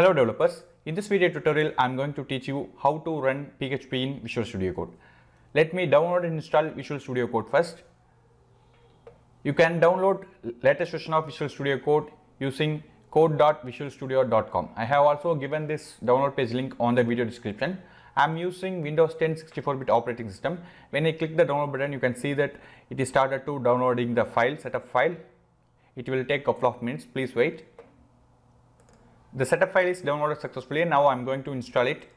Hello developers, in this video tutorial I am going to teach you how to run PHP in Visual Studio Code. Let me download and install Visual Studio Code first. You can download latest version of Visual Studio Code using code.visualstudio.com. I have also given this download page link on the video description. I am using Windows 10 64-bit operating system. When I click the download button, you can see that it is started to downloading the file, setup file. It will take a couple of minutes, please wait. The setup file is downloaded successfully. Now I'm going to install it.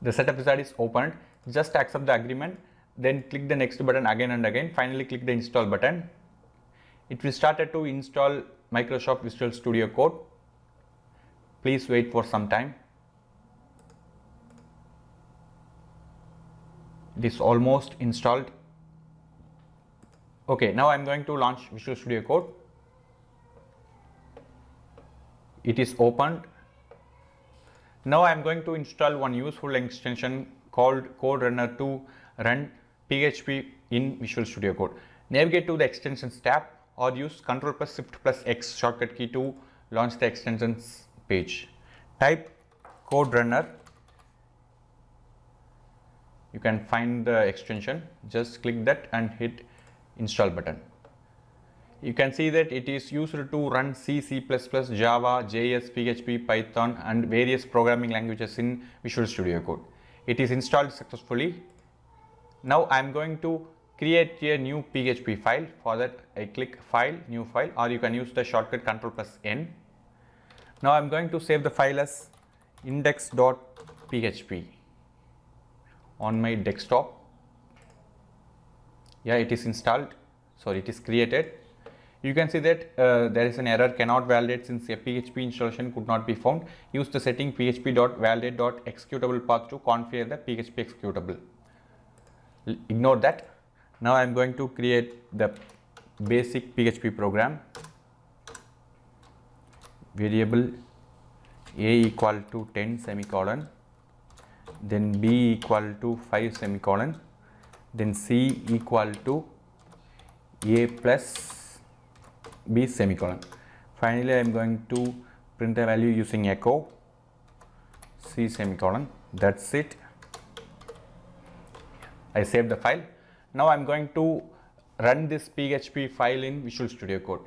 The setup wizard is opened. Just accept the agreement. Then click the next button again and again. Finally click the install button. It will start to install Microsoft Visual Studio Code. Please wait for some time. It is almost installed. Okay, now I'm going to launch Visual Studio Code it is opened now I am going to install one useful extension called code runner to run PHP in Visual Studio Code. Navigate to the extensions tab or use Ctrl plus Shift plus X shortcut key to launch the extensions page. Type code runner. You can find the extension. Just click that and hit install button you can see that it is used to run C, C++, Java, JS, PHP, Python and various programming languages in Visual Studio Code. It is installed successfully. Now I am going to create a new PHP file. For that I click file, new file or you can use the shortcut Ctrl plus N. Now I am going to save the file as index.php on my desktop. Yeah, it is installed. Sorry, it is created you can see that uh, there is an error cannot validate since a PHP installation could not be found. Use the setting php.validate.executable path to configure the PHP executable. ignore that. Now I am going to create the basic PHP program variable a equal to 10 semicolon then b equal to 5 semicolon then c equal to a plus b semicolon finally I am going to print a value using echo c semicolon that's it I saved the file now I'm going to run this PHP file in Visual Studio Code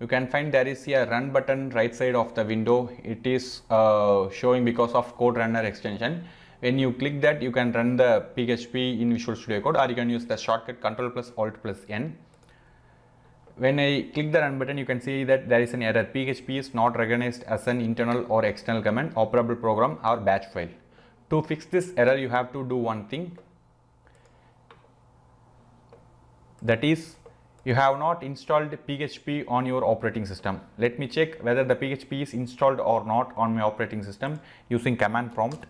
you can find there is a run button right side of the window it is uh, showing because of code runner extension when you click that you can run the PHP in Visual Studio Code or you can use the shortcut Ctrl plus Alt plus N when I click the run button, you can see that there is an error. PHP is not recognized as an internal or external command, operable program or batch file. To fix this error, you have to do one thing. That is, you have not installed PHP on your operating system. Let me check whether the PHP is installed or not on my operating system using command prompt.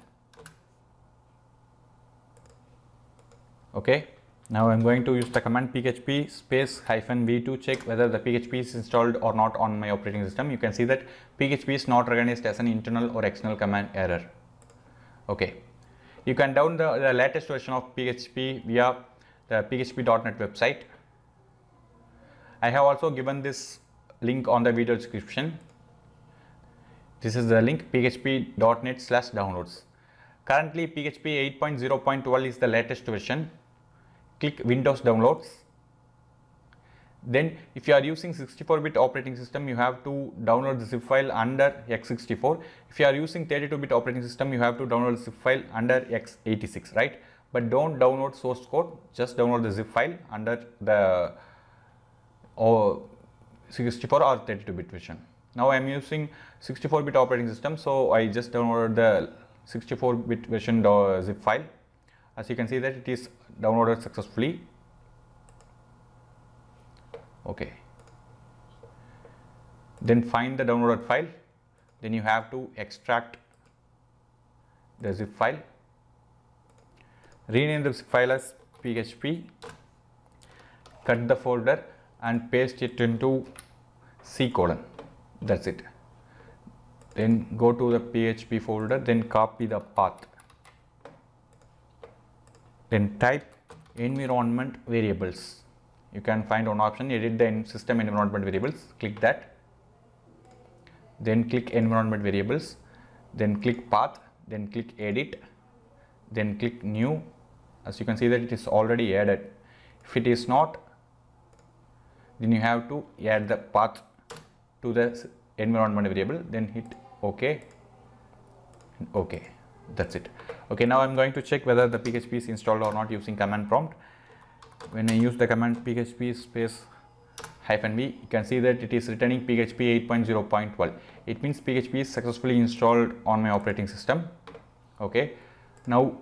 Okay. Now I'm going to use the command php space hyphen v to check whether the php is installed or not on my operating system. You can see that php is not recognized as an internal or external command error. Okay. You can download the, the latest version of php via the php.net website. I have also given this link on the video description. This is the link php.net slash downloads. Currently, PHP 8.0.12 is the latest version click Windows Downloads. Then if you are using 64-bit operating system, you have to download the zip file under x64. If you are using 32-bit operating system, you have to download the zip file under x86, right? But don't download source code, just download the zip file under the or 64 or 32-bit version. Now I am using 64-bit operating system, so I just downloaded the 64-bit version uh, zip file as you can see that it is downloaded successfully okay then find the downloaded file then you have to extract the zip file rename the zip file as php cut the folder and paste it into c colon that's it then go to the php folder then copy the path then type environment variables. You can find one option, edit the system environment variables, click that. Then click environment variables, then click path, then click edit, then click new. As you can see that it is already added. If it is not, then you have to add the path to the environment variable, then hit OK OK that's it okay now i'm going to check whether the php is installed or not using command prompt when i use the command php space hyphen v you can see that it is returning php 8.0.12 it means php is successfully installed on my operating system okay now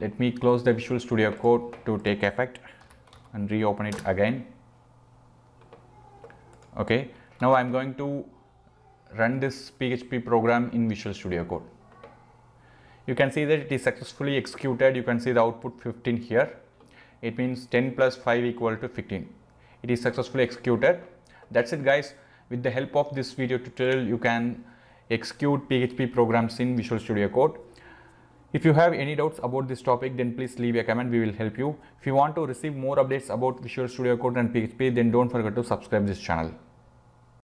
let me close the visual studio code to take effect and reopen it again okay now i'm going to run this php program in visual studio code you can see that it is successfully executed you can see the output 15 here it means 10 plus 5 equal to 15 it is successfully executed that's it guys with the help of this video tutorial you can execute php programs in visual studio code if you have any doubts about this topic then please leave a comment we will help you if you want to receive more updates about visual studio code and php then don't forget to subscribe this channel